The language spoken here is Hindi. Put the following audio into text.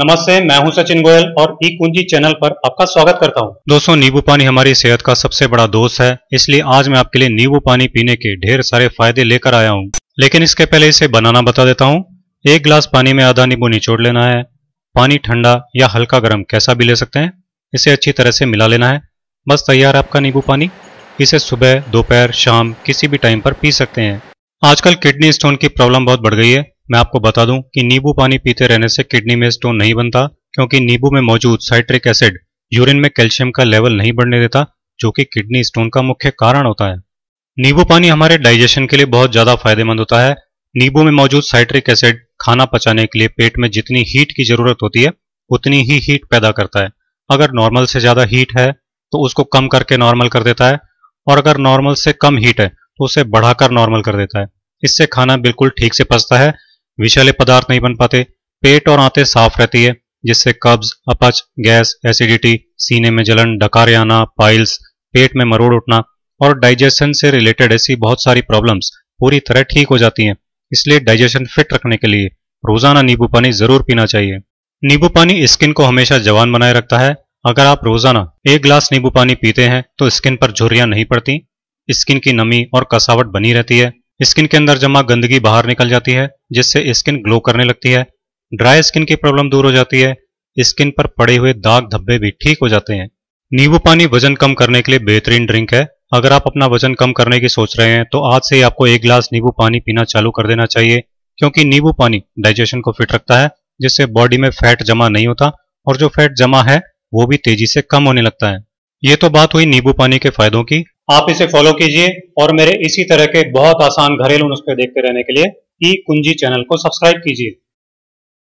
नमस्ते मैं हूं सचिन गोयल और ई कुंजी चैनल पर आपका स्वागत करता हूं। दोस्तों नींबू पानी हमारी सेहत का सबसे बड़ा दोस्त है इसलिए आज मैं आपके लिए नींबू पानी पीने के ढेर सारे फायदे लेकर आया हूं। लेकिन इसके पहले इसे बनाना बता देता हूं। एक गिलास पानी में आधा नींबू निचोड़ लेना है पानी ठंडा या हल्का गर्म कैसा भी ले सकते हैं इसे अच्छी तरह से मिला लेना है बस तैयार आपका नींबू पानी इसे सुबह दोपहर शाम किसी भी टाइम पर पी सकते हैं आजकल किडनी स्टोन की प्रॉब्लम बहुत बढ़ गई है मैं आपको बता दूं कि नींबू पानी पीते रहने से किडनी में स्टोन नहीं बनता क्योंकि नींबू में मौजूद साइट्रिक एसिड यूरिन में कैल्शियम का लेवल नहीं बढ़ने देता जो कि किडनी स्टोन का मुख्य कारण होता है नींबू पानी हमारे डाइजेशन के लिए बहुत ज्यादा फायदेमंद होता है नींबू में मौजूद साइट्रिक एसिड खाना पचाने के लिए पेट में जितनी हीट की जरूरत होती है उतनी ही हीट पैदा करता है अगर नॉर्मल से ज्यादा हीट है तो उसको कम करके नॉर्मल कर देता है और अगर नॉर्मल से कम हीट है तो उसे बढ़ाकर नॉर्मल कर देता है इससे खाना बिल्कुल ठीक से पचता है विषैले पदार्थ नहीं बन पाते पेट और आते साफ रहती है जिससे कब्ज अपच गैस एसिडिटी सीने में जलन डकारे आना पाइल्स पेट में मरोड़ उठना और डाइजेशन से रिलेटेड ऐसी बहुत सारी प्रॉब्लम्स पूरी तरह ठीक हो जाती हैं इसलिए डाइजेशन फिट रखने के लिए रोजाना नींबू पानी जरूर पीना चाहिए नींबू पानी स्किन को हमेशा जवान बनाए रखता है अगर आप रोजाना एक गिलास नींबू पानी पीते हैं तो स्किन पर झुर्रियां नहीं पड़ती स्किन की नमी और कसावट बनी रहती है स्किन के अंदर जमा गंदगी बाहर निकल जाती है जिससे स्किन ग्लो करने लगती है ड्राई स्किन की प्रॉब्लम दूर हो जाती है स्किन पर पड़े हुए दाग धब्बे भी ठीक हो जाते हैं नींबू पानी वजन कम करने के लिए बेहतरीन ड्रिंक है अगर आप अपना वजन कम करने की सोच रहे हैं तो आज से ही आपको एक गिलास नींबू पानी पीना चालू कर देना चाहिए क्योंकि नींबू पानी डाइजेशन को फिट रखता है जिससे बॉडी में फैट जमा नहीं होता और जो फैट जमा है वो भी तेजी से कम होने लगता है ये तो बात हुई नींबू पानी के फायदों की आप इसे फॉलो कीजिए और मेरे इसी तरह के बहुत आसान घरेलू नुस्खे देखते रहने के लिए ई कुंजी चैनल को सब्सक्राइब कीजिए